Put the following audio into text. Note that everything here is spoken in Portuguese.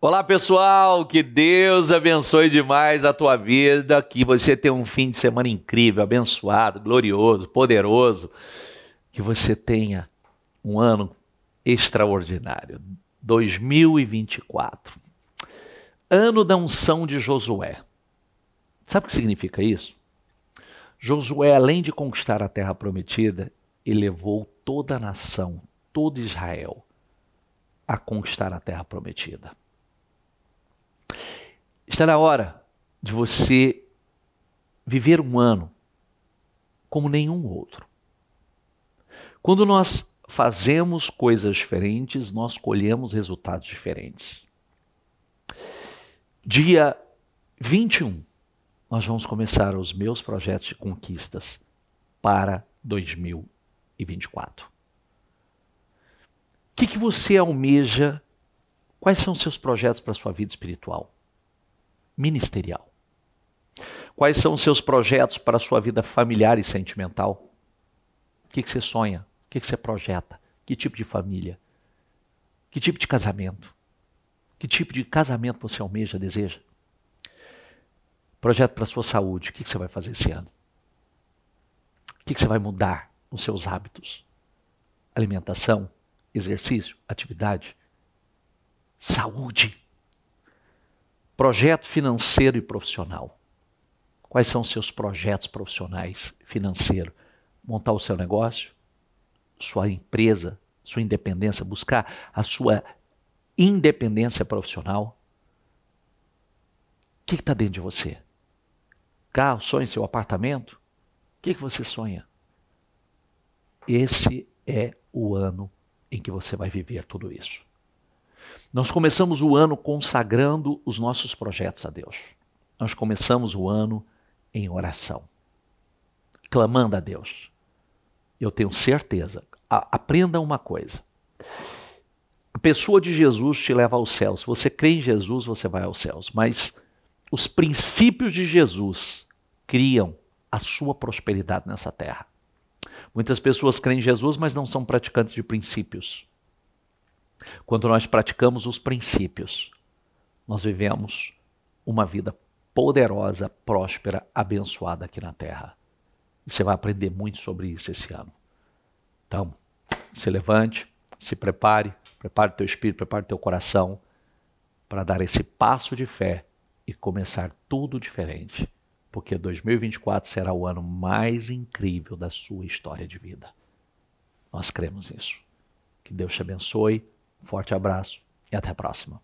Olá pessoal, que Deus abençoe demais a tua vida, que você tenha um fim de semana incrível, abençoado, glorioso, poderoso, que você tenha um ano extraordinário, 2024, ano da unção de Josué. Sabe o que significa isso? Josué, além de conquistar a terra prometida, elevou levou toda a nação, todo Israel, a conquistar a terra prometida. Está na hora de você viver um ano como nenhum outro. Quando nós fazemos coisas diferentes, nós colhemos resultados diferentes. Dia 21, nós vamos começar os meus projetos de conquistas para 2024. O que, que você almeja? Quais são seus projetos para a sua vida espiritual? ministerial? Quais são os seus projetos para a sua vida familiar e sentimental? O que, você sonha? O que, você projeta? Que tipo de família? Que tipo de casamento? Que tipo de casamento você almeja, deseja? Projeto para a sua saúde. O que, você vai fazer esse ano? O que você vai mudar nos seus hábitos? Alimentação, exercício, atividade, saúde. Projeto financeiro e profissional. Quais são seus projetos profissionais, financeiro? Montar o seu negócio, sua empresa, sua independência, buscar a sua independência profissional. O que está dentro de você? Carro, sonho, seu apartamento? O que, que você sonha? Esse é o ano em que você vai viver tudo isso. Nós começamos o ano consagrando os nossos projetos a Deus. Nós começamos o ano em oração, clamando a Deus. Eu tenho certeza. aprenda uma coisa. A pessoa de Jesus te leva aos céus. Se você crê em Jesus, você vai aos céus. Mas os princípios de Jesus criam a sua prosperidade nessa terra. Muitas pessoas creem em Jesus, mas não são praticantes de princípios. Quando nós praticamos os princípios, nós vivemos uma vida poderosa, próspera, abençoada aqui na Terra. E você vai aprender muito sobre isso esse ano. Então, se levante, se prepare, prepare teu espírito, prepare teu coração para dar esse passo de fé e começar tudo diferente, porque 2024 será o ano mais incrível da sua história de vida. Nós cremos nisso. Que Deus te abençoe. Forte abraço e até a próxima.